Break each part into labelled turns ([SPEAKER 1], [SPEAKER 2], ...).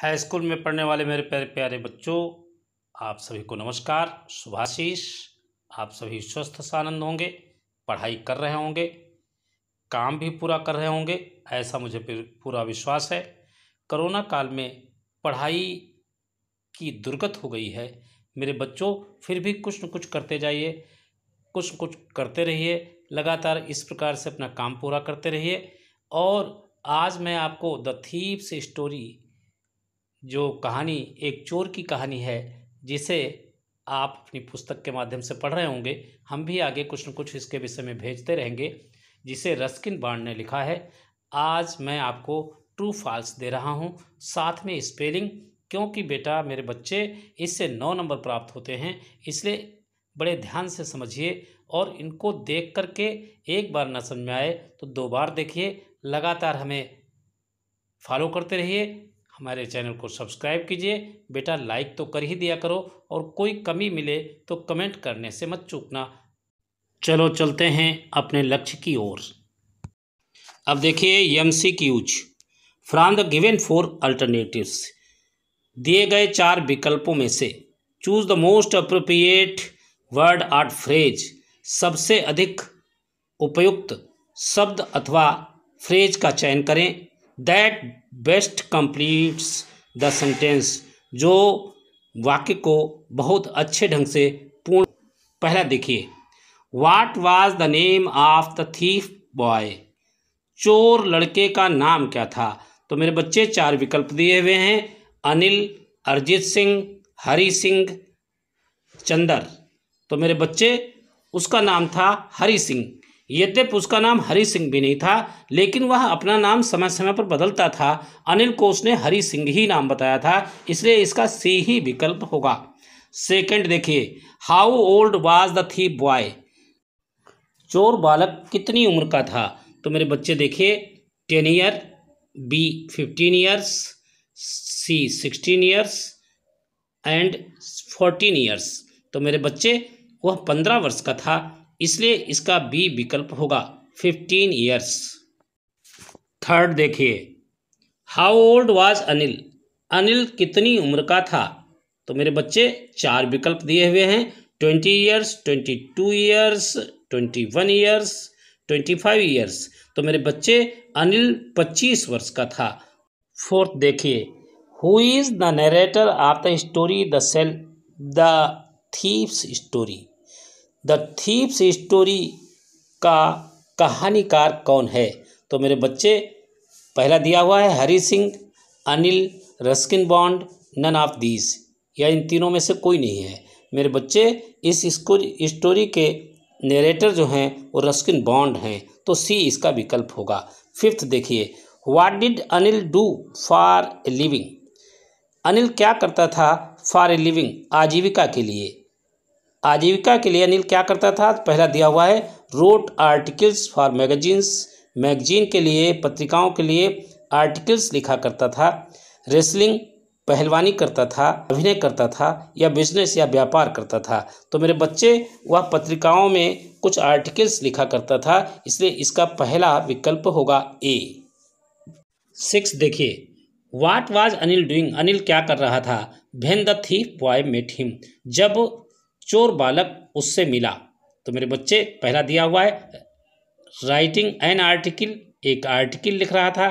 [SPEAKER 1] high school में पढ़ने वाले मेरे प्यारे प्यारे बच्चों आप सभी को नमस्कार सुभाशीष आप सभी स्वस्थ सानंद होंगे पढ़ाई कर रहे होंगे काम भी पूरा कर रहे होंगे ऐसा मुझे पूरा विश्वास है कोरोना काल में पढ़ाई की दुर्गत हो गई है मेरे बच्चों फिर भी कुछ न कुछ करते जाइए कुछ न कुछ करते रहिए लगातार इस प्रकार से अपना काम पूरा करते रहिए और आज मैं आपको द थीप्स स्टोरी जो कहानी एक चोर की कहानी है जिसे आप अपनी पुस्तक के माध्यम से पढ़ रहे होंगे हम भी आगे कुछ न कुछ इसके विषय में भेजते रहेंगे जिसे रस्किन बाण ने लिखा है आज मैं आपको ट्रू फॉल्स दे रहा हूँ साथ में स्पेलिंग क्योंकि बेटा मेरे बच्चे इससे नौ नंबर प्राप्त होते हैं इसलिए बड़े ध्यान से समझिए और इनको देख कर के एक बार ना समझ में आए तो दो बार देखिए लगातार हमें फॉलो करते रहिए हमारे चैनल को सब्सक्राइब कीजिए बेटा लाइक तो कर ही दिया करो और कोई कमी मिले तो कमेंट करने से मत चूकना चलो चलते हैं अपने लक्ष्य की ओर अब देखिए M C Qs from the given four alternatives दिए गए चार विकल्पों में से choose the most appropriate word or phrase सबसे अधिक उपयुक्त शब्द अथवा फ्रेज का चयन करें that best completes the sentence जो वाक्य को बहुत अच्छे ढंग से पूर्ण पहला देखिए what was the name of the thief boy चोर लड़के का नाम क्या था तो मेरे बच्चे चार विकल्प दिए हुए हैं अनिल अरिजीत सिंह हरी सिंह चंदर तो मेरे बच्चे उसका नाम था हरी सिंह यद्यप उसका नाम हरि सिंह भी नहीं था लेकिन वह अपना नाम समय समय पर बदलता था अनिल को उसने हरि सिंह ही नाम बताया था इसलिए इसका सी ही विकल्प होगा सेकंड देखिए how old was the thief boy चोर बालक कितनी उम्र का था तो मेरे बच्चे देखिए ten year B fifteen years C sixteen years and fourteen years तो मेरे बच्चे वह पंद्रह वर्ष का था इसलिए इसका बी विकल्प होगा फिफ्टीन ईयर्स थर्ड देखिए how old was Anil Anil कितनी उम्र का था तो मेरे बच्चे चार विकल्प दिए हुए हैं twenty years twenty two years twenty one years twenty five years तो मेरे बच्चे अनिल पच्चीस वर्ष का था फोर्थ देखिए who is the narrator of the story the सेल the thief's story the thief's story का कहानीकार कौन है तो मेरे बच्चे पहला दिया हुआ है Hari Singh Anil Ruskin Bond none of these या इन तीनों में से कोई नहीं है मेरे बच्चे इस स्टोरी के नरेटर जो हैं वो रस्किन बॉन्ड हैं तो सी इसका विकल्प होगा फिफ्थ देखिए what did Anil do for a living Anil क्या करता था फॉर ए लिविंग आजीविका के लिए आजीविका के लिए अनिल क्या करता था पहला दिया हुआ है wrote articles for magazines magazine के लिए पत्रिकाओं के लिए आर्टिकल्स लिखा करता था रेसलिंग पहलवानी करता था अभिनय करता था या बिजनेस या व्यापार करता था तो मेरे बच्चे वह पत्रिकाओं में कुछ आर्टिकल्स लिखा करता था इसलिए इसका पहला विकल्प होगा ए सिक्स देखिए what was Anil doing Anil क्या कर रहा था भेन the thief boy met him जब चोर बालक उससे मिला तो मेरे बच्चे पहला दिया हुआ है राइटिंग एन आर्टिकल एक आर्टिकल लिख रहा था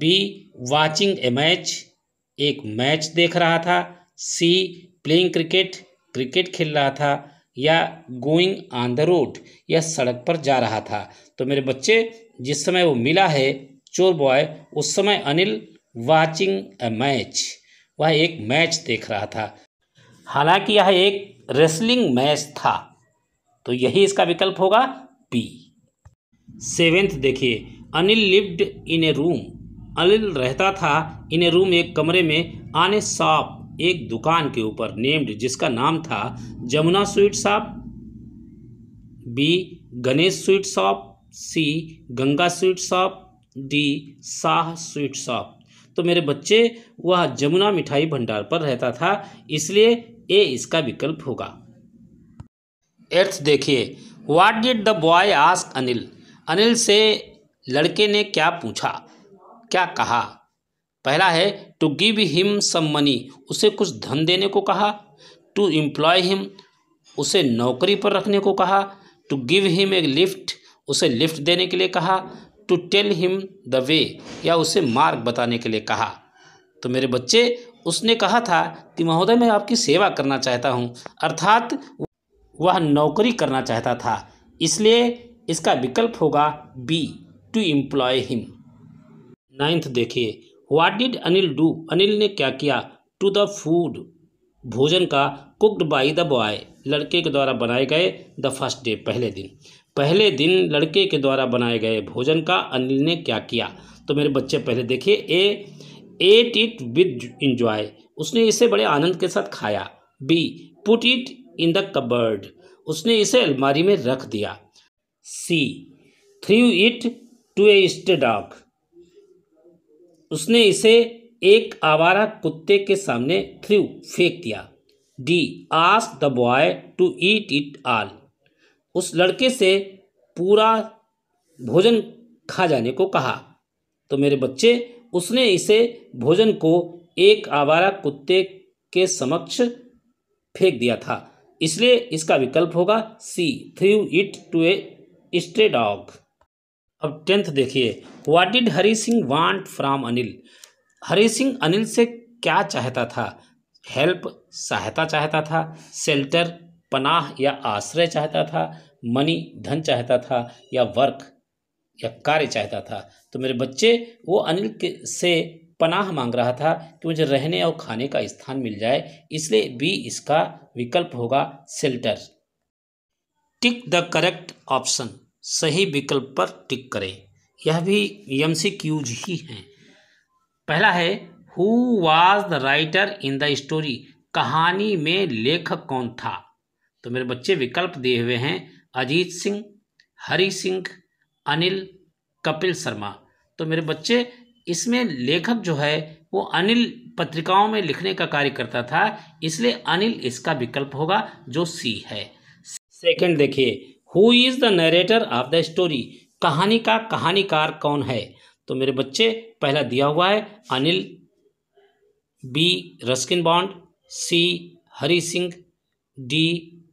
[SPEAKER 1] बी वाचिंग ए मैच एक मैच देख रहा था सी प्लेइंग क्रिकेट क्रिकेट खेल रहा था या गोइंग ऑन द रोड या सड़क पर जा रहा था तो मेरे बच्चे जिस समय वो मिला है चोर बॉय उस समय अनिल वाचिंग ए मैच वह एक मैच देख रहा था हालांकि यह एक रेसलिंग मैच था तो यही इसका विकल्प होगा बी सेवेंथ देखिए Anil lived in a room Anil रहता था इन ए रूम एक कमरे में आने शॉप एक दुकान के ऊपर नेम्ड जिसका नाम था Jamuna sweet shop B Ganesh sweet shop C Ganga sweet shop D Shah sweet shop तो मेरे बच्चे वह जमुना मिठाई भंडार पर रहता था इसलिए ए इसका विकल्प होगा एट्थ देखिए what did the boy ask Anil Anil से लड़के ने क्या पूछा क्या कहा पहला है to give him some money उसे कुछ धन देने को कहा टू एम्प्लॉय हिम उसे नौकरी पर रखने को कहा to give him a lift उसे लिफ्ट देने के लिए कहा to tell him the way या उसे मार्ग बताने के लिए कहा तो मेरे बच्चे उसने कहा था कि महोदय मैं आपकी सेवा करना चाहता हूँ अर्थात वह नौकरी करना चाहता था इसलिए इसका विकल्प होगा B to employ him ninth देखिए what did Anil do Anil ने क्या किया टू द फूड भोजन का कुक्ड बाई द बॉय लड़के के द्वारा बनाए गए द फर्स्ट डे पहले दिन पहले दिन लड़के के द्वारा बनाए गए भोजन का अनिल ने क्या किया तो मेरे बच्चे पहले देखिए A ate it with enjoy उसने इसे बड़े आनंद के साथ खाया B put it in the cupboard उसने इसे अलमारी में रख दिया C through it to a stray dog उसने इसे एक आवारा कुत्ते के सामने थ्रू फेंक दिया D ask the boy to eat it all उस लड़के से पूरा भोजन खा जाने को कहा तो मेरे बच्चे उसने इसे भोजन को एक आवारा कुत्ते के समक्ष फेंक दिया था इसलिए इसका विकल्प होगा C through it to a stray dog अब टेंथ देखिए what did Hari Singh want from Anil Hari Singh Anil से क्या चाहता था हेल्प सहायता चाहता था सेल्टर पनाह या आश्रय चाहता था मनी धन चाहता था या वर्क या कार्य चाहता था तो मेरे बच्चे वो अनिल के से पनाह मांग रहा था कि मुझे रहने और खाने का स्थान मिल जाए इसलिए बी इसका विकल्प होगा select tick the correct option सही विकल्प पर टिक करें यह भी एम सी क्यूज ही हैं पहला है who was the writer in the story कहानी में लेखक कौन था तो मेरे बच्चे विकल्प दिए हुए हैं अजीत सिंह हरी सिंह अनिल कपिल शर्मा तो मेरे बच्चे इसमें लेखक जो है वो अनिल पत्रिकाओं में लिखने का कार्य करता था इसलिए अनिल इसका विकल्प होगा जो सी है सेकंड देखिए who is the narrator of the story कहानी का कहानीकार कौन है तो मेरे बच्चे पहला दिया हुआ है Anil B Ruskin Bond C Hari Singh D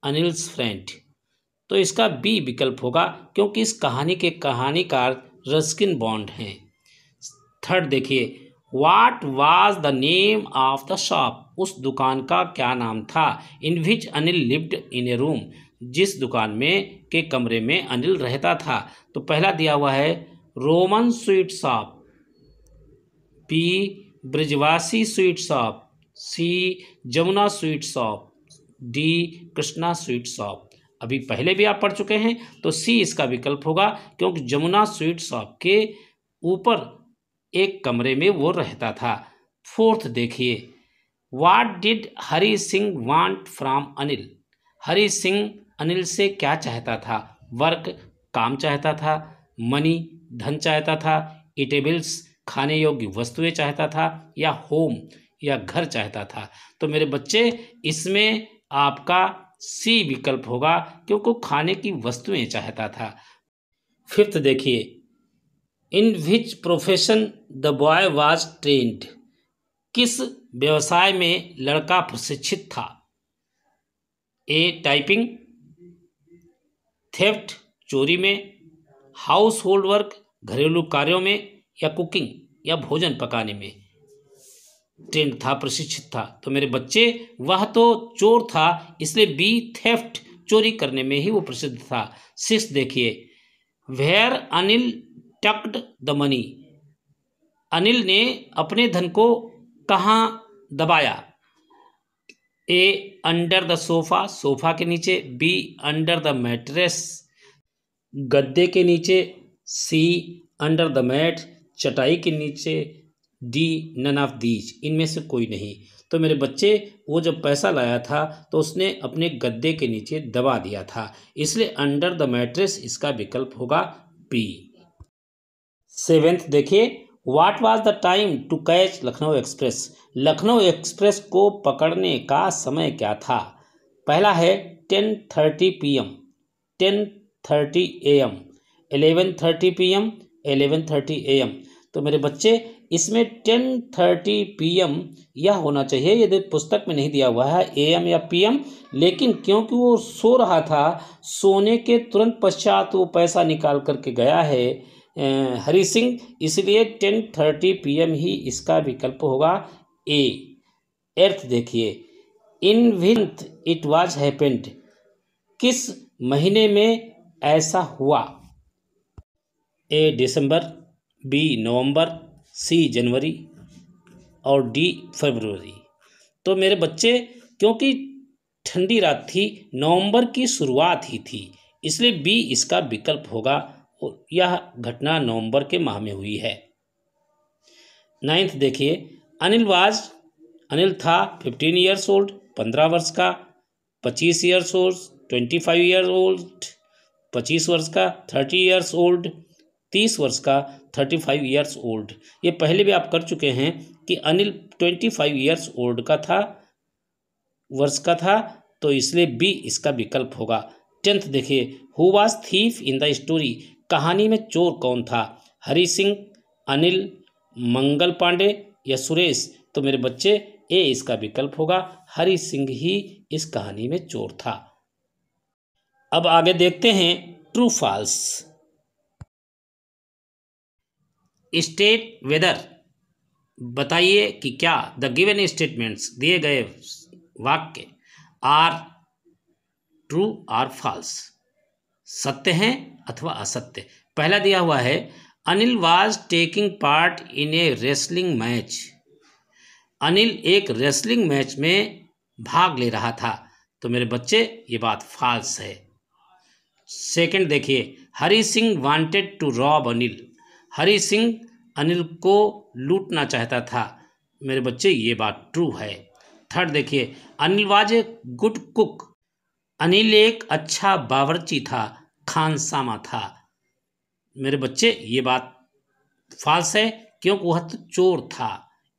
[SPEAKER 1] Anil's friend तो इसका बी विकल्प होगा क्योंकि इस कहानी के कहानीकार रस्किन बॉन्ड हैं थर्ड देखिए what was the name of the shop उस दुकान का क्या नाम था in which Anil lived in a room जिस दुकान में के कमरे में अनिल रहता था तो पहला दिया हुआ है Roman sweet shop P Brijwasi sweet shop C Jamuna sweet shop D Krishna sweet shop अभी पहले भी आप पढ़ चुके हैं तो सी इसका विकल्प होगा क्योंकि जमुना स्वीट शॉप के ऊपर एक कमरे में वो रहता था फोर्थ देखिए what did Hari Singh want from Anil Hari Singh Anil से क्या चाहता था वर्क काम चाहता था मनी धन चाहता था इटेबल्स खाने योग्य वस्तुएं चाहता था या होम या घर चाहता था तो मेरे बच्चे इसमें आपका सी विकल्प होगा क्योंकि खाने की वस्तुएं चाहता था फिफ्थ तो देखिए in which profession the boy was trained किस व्यवसाय में लड़का प्रशिक्षित था ए टाइपिंग थेफ्ट चोरी में हाउस होल्ड वर्क घरेलू कार्यों में या कुकिंग या भोजन पकाने में ट्रेंड था प्रशिक्षित था तो मेरे बच्चे वह तो चोर था इसलिए बी थेफ्ट चोरी करने में ही वो प्रसिद्ध था सिक्स देखिए where Anil tucked the money Anil ने अपने धन को कहाँ दबाया A under the sofa sofa के नीचे बी अंडर द मैट्रेस गद्दे के नीचे सी अंडर द मैट चटाई के नीचे डी नन ऑफ दीज इनमें से कोई नहीं तो मेरे बच्चे वो जब पैसा लाया था तो उसने अपने गद्दे के नीचे दबा दिया था इसलिए अंडर द मैट्रेस इसका विकल्प होगा बी सेवेंथ देखिए what was the time to catch Lucknow express Lucknow express को पकड़ने का समय क्या था पहला है ten thirty P M ten thirty A M eleven thirty P M eleven thirty A M तो मेरे बच्चे इसमें टेन थर्टी पी यह होना चाहिए यदि पुस्तक में नहीं दिया हुआ है एम या एम लेकिन क्योंकि वो सो रहा था सोने के तुरंत पश्चात वो पैसा निकाल करके गया है हरी सिंह इसलिए टेन थर्टी पी ही इसका विकल्प होगा ए अर्थ देखिए इन विंथ इट वाज हैपेंड किस महीने में ऐसा हुआ ए दिसंबर बी नवंबर सी जनवरी और डी फरवरी तो मेरे बच्चे क्योंकि ठंडी रात थी नवंबर की शुरुआत ही थी इसलिए बी इसका विकल्प होगा और यह घटना नवंबर के माह में हुई है नाइन्थ देखिए अनिल वाज अनिल था फिफ्टीन ईयर्स ओल्ड पंद्रह वर्ष का पच्चीस years old twenty five year old पच्चीस वर्ष का थर्टी ईयर्स ओल्ड तीस वर्ष का थर्टी फाइव ईयर्स ओल्ड ये पहले भी आप कर चुके हैं कि Anil twenty five years old का था वर्ष का था तो इसलिए बी इसका विकल्प होगा टेंथ देखिए who was thief in the story कहानी में चोर कौन था हरी सिंह अनिल मंगल पांडे या सुरेश तो मेरे बच्चे ए इसका विकल्प होगा हरी सिंह ही इस कहानी में चोर था अब आगे देखते हैं ट्रू फॉल्स स्टेट वेदर बताइए कि क्या द गिवन स्टेटमेंट्स दिए गए वाक्य आर ट्रू आर फॉल्स सत्य हैं अथवा असत्य पहला दिया हुआ है Anil was taking part in a wrestling match Anil एक रेसलिंग मैच में भाग ले रहा था तो मेरे बच्चे ये बात फॉल्स है सेकंड देखिए Hari Singh wanted to rob Anil Hari Singh Anil को लूटना चाहता था मेरे बच्चे ये बात ट्रू है थर्ड देखिए Anil was a good cook Anil एक अच्छा बावर्ची था खानसामा था मेरे बच्चे ये बात फाल्स है क्योंकि वह तो चोर था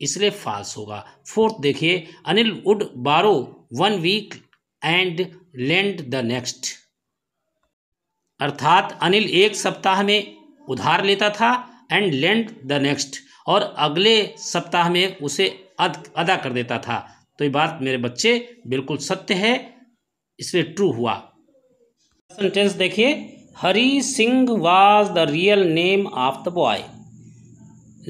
[SPEAKER 1] इसलिए फाल्स होगा फोर्थ देखिए Anil would borrow one week and lend the next अर्थात अनिल एक सप्ताह में उधार लेता था एंड लेंड द नेक्स्ट और अगले सप्ताह में उसे अद अदा कर देता था तो ये बात मेरे बच्चे बिल्कुल सत्य है इसलिए ट्रू हुआ सेंटेंस देखिए Hari Singh was the real name of the boy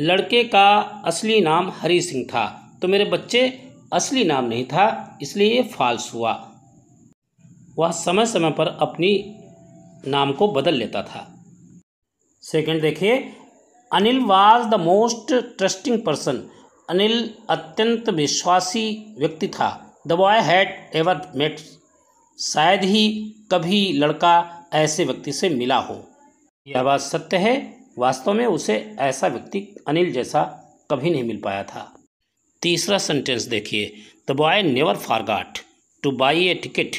[SPEAKER 1] लड़के का असली नाम हरी सिंह था तो मेरे बच्चे असली नाम नहीं था इसलिए ये फॉल्स हुआ वह समय समय पर अपनी नाम को बदल लेता था सेकंड देखिए Anil was the most trusting person Anil अत्यंत विश्वासी व्यक्ति था the boy had ever met शायद ही कभी लड़का ऐसे व्यक्ति से मिला हो यह बात सत्य है वास्तव में उसे ऐसा व्यक्ति अनिल जैसा कभी नहीं मिल पाया था तीसरा सेंटेंस देखिए the boy never forgot to buy a ticket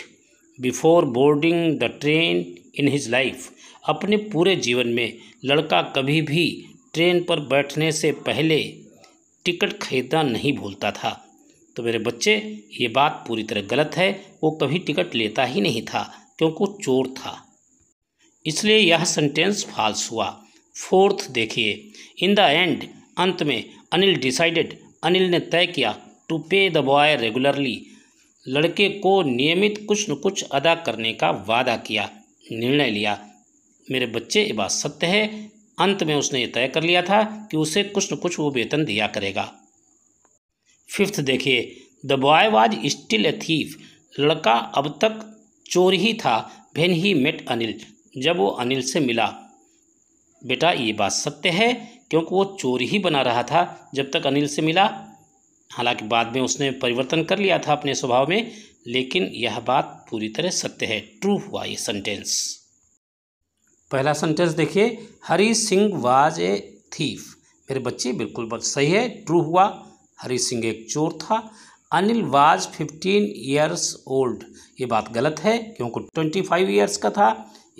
[SPEAKER 1] before boarding the train in his life अपने पूरे जीवन में लड़का कभी भी ट्रेन पर बैठने से पहले टिकट खरीदना नहीं भूलता था तो मेरे बच्चे ये बात पूरी तरह गलत है वो कभी टिकट लेता ही नहीं था क्योंकि वो चोर था इसलिए यह सेंटेंस फाल्स हुआ फोर्थ देखिए इन द एंड अंत में अनिल डिसाइडेड अनिल ने तय किया टू पे द बॉय रेगुलरली लड़के को नियमित कुछ न कुछ अदा करने का वादा किया निर्णय लिया मेरे बच्चे ये बात सत्य है अंत में उसने ये तय कर लिया था कि उसे कुछ न कुछ वो वेतन दिया करेगा फिफ्थ देखिए the boy was still a thief लड़का अब तक चोर ही था भेन ही मेट अनिल जब वो अनिल से मिला बेटा ये बात सत्य है क्योंकि वो चोर ही बना रहा था जब तक अनिल से मिला हालांकि बाद में उसने परिवर्तन कर लिया था अपने स्वभाव में लेकिन यह बात पूरी तरह सत्य है ट्रू हुआ ये सेंटेंस पहला सेंटेंस देखिए Hari Singh was a thief मेरे बच्चे बिल्कुल बस सही है ट्रू हुआ हरी सिंह एक चोर था Anil was fifteen years old ये बात गलत है क्योंकि ट्वेंटी फाइव ईयर्स का था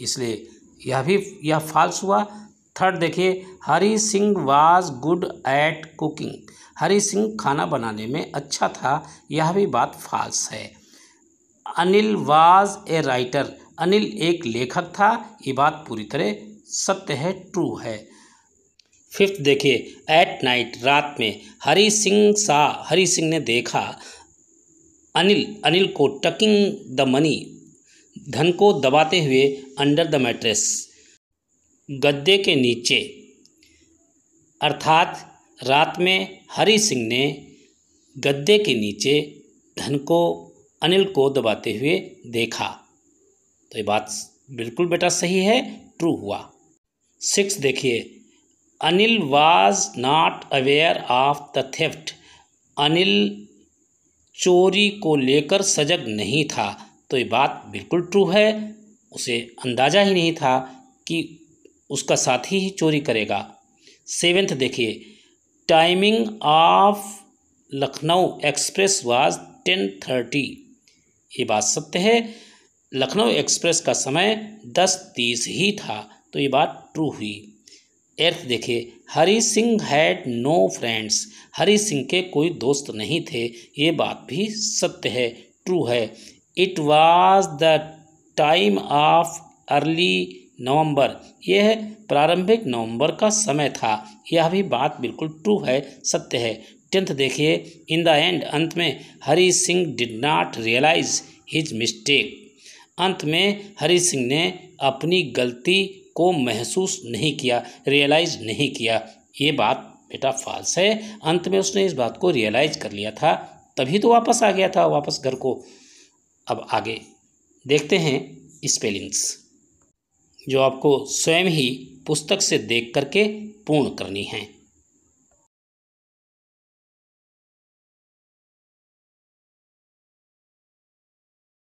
[SPEAKER 1] इसलिए यह भी यह फाल्स हुआ थर्ड देखिए Hari Singh was good at cooking Hari Singh खाना बनाने में अच्छा था यह भी बात फाल्स है Anil was a writer Anil एक लेखक था ये बात पूरी तरह सत्य है ट्रू है फिफ्थ देखिए एट नाइट रात में हरी सिंह सा हरी सिंह ने देखा अनिल अनिल को टकिंग द मनी धन को दबाते हुए अंडर द मैट्रेस गद्दे के नीचे अर्थात रात में हरी सिंह ने गद्दे के नीचे धन को अनिल को दबाते हुए देखा तो ये बात बिल्कुल बेटा सही है ट्रू हुआ सिक्स देखिए Anil was not aware of the theft Anil चोरी को लेकर सजग नहीं था तो ये बात बिल्कुल ट्रू है उसे अंदाज़ा ही नहीं था कि उसका साथी ही चोरी करेगा सेवेंथ देखिए timing of Lucknow express was ten thirty ये बात सत्य है लखनऊ एक्सप्रेस का समय दस तीस ही था तो ये बात ट्रू हुई एर्थ देखिए Hari Singh had no friends Hari Singh के कोई दोस्त नहीं थे ये बात भी सत्य है ट्रू है it was the time of early November यह प्रारंभिक नवंबर का समय था यह भी बात बिल्कुल ट्रू है सत्य है टेंथ देखिए इन द एंड अंत में Hari Singh did not realize his mistake अंत में हरी सिंह ने अपनी गलती को महसूस नहीं किया रियलाइज़ नहीं किया ये बात बेटा फॉल्स है अंत में उसने इस बात को रियलाइज़ कर लिया था तभी तो वापस आ गया था वापस घर को अब आगे देखते हैं स्पेलिंग्स जो आपको स्वयं ही पुस्तक से देख करके पूर्ण करनी है